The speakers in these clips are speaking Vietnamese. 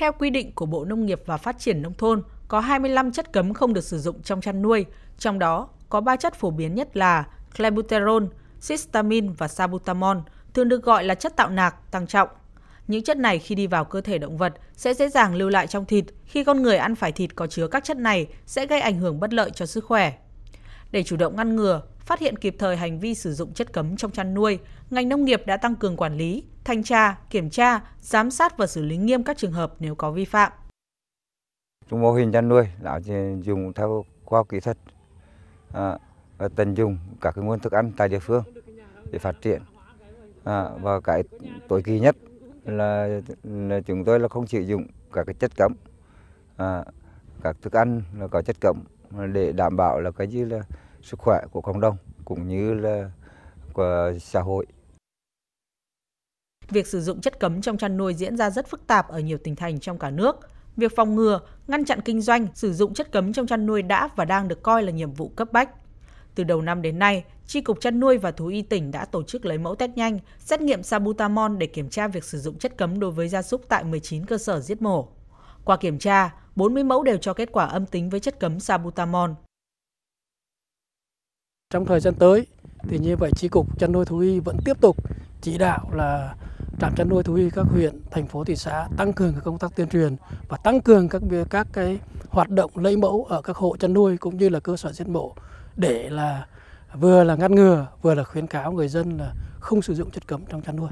Theo quy định của Bộ Nông nghiệp và Phát triển Nông thôn, có 25 chất cấm không được sử dụng trong chăn nuôi, trong đó có 3 chất phổ biến nhất là clenbuterol, cystamin và sabutamol, thường được gọi là chất tạo nạc, tăng trọng. Những chất này khi đi vào cơ thể động vật sẽ dễ dàng lưu lại trong thịt, khi con người ăn phải thịt có chứa các chất này sẽ gây ảnh hưởng bất lợi cho sức khỏe. Để chủ động ngăn ngừa, phát hiện kịp thời hành vi sử dụng chất cấm trong chăn nuôi, ngành nông nghiệp đã tăng cường quản lý, thanh tra, kiểm tra, giám sát và xử lý nghiêm các trường hợp nếu có vi phạm. Trong mô hình chăn nuôi đã dùng theo khoa học kỹ thuật à, và tận dụng các cái nguồn thức ăn tại địa phương để phát triển. À, và cái tối kỳ nhất là, là chúng tôi là không sử dụng các cái chất cấm, à, các thức ăn là có chất cấm để đảm bảo là cái như là sức khỏe của cộng đồng cũng như là của xã hội. Việc sử dụng chất cấm trong chăn nuôi diễn ra rất phức tạp ở nhiều tỉnh thành trong cả nước. Việc phòng ngừa, ngăn chặn kinh doanh sử dụng chất cấm trong chăn nuôi đã và đang được coi là nhiệm vụ cấp bách. Từ đầu năm đến nay, Tri Cục Chăn nuôi và Thú y tỉnh đã tổ chức lấy mẫu test nhanh, xét nghiệm sabutamol để kiểm tra việc sử dụng chất cấm đối với gia súc tại 19 cơ sở giết mổ. Qua kiểm tra, 40 mẫu đều cho kết quả âm tính với chất cấm sabutamol. Trong thời gian tới, thì như vậy tri cục chăn nuôi thú y vẫn tiếp tục chỉ đạo là trạm chăn nuôi thú y các huyện, thành phố, thị xã tăng cường các công tác tuyên truyền và tăng cường các các cái hoạt động lấy mẫu ở các hộ chăn nuôi cũng như là cơ sở giết mổ để là vừa là ngăn ngừa vừa là khuyến cáo người dân là không sử dụng chất cấm trong chăn nuôi.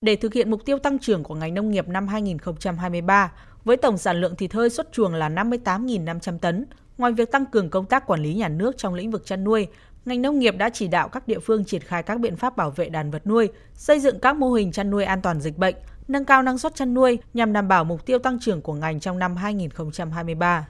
Để thực hiện mục tiêu tăng trưởng của ngành nông nghiệp năm 2023, với tổng sản lượng thịt hơi xuất chuồng là 58.500 tấn. Ngoài việc tăng cường công tác quản lý nhà nước trong lĩnh vực chăn nuôi, ngành nông nghiệp đã chỉ đạo các địa phương triển khai các biện pháp bảo vệ đàn vật nuôi, xây dựng các mô hình chăn nuôi an toàn dịch bệnh, nâng cao năng suất chăn nuôi nhằm đảm bảo mục tiêu tăng trưởng của ngành trong năm 2023.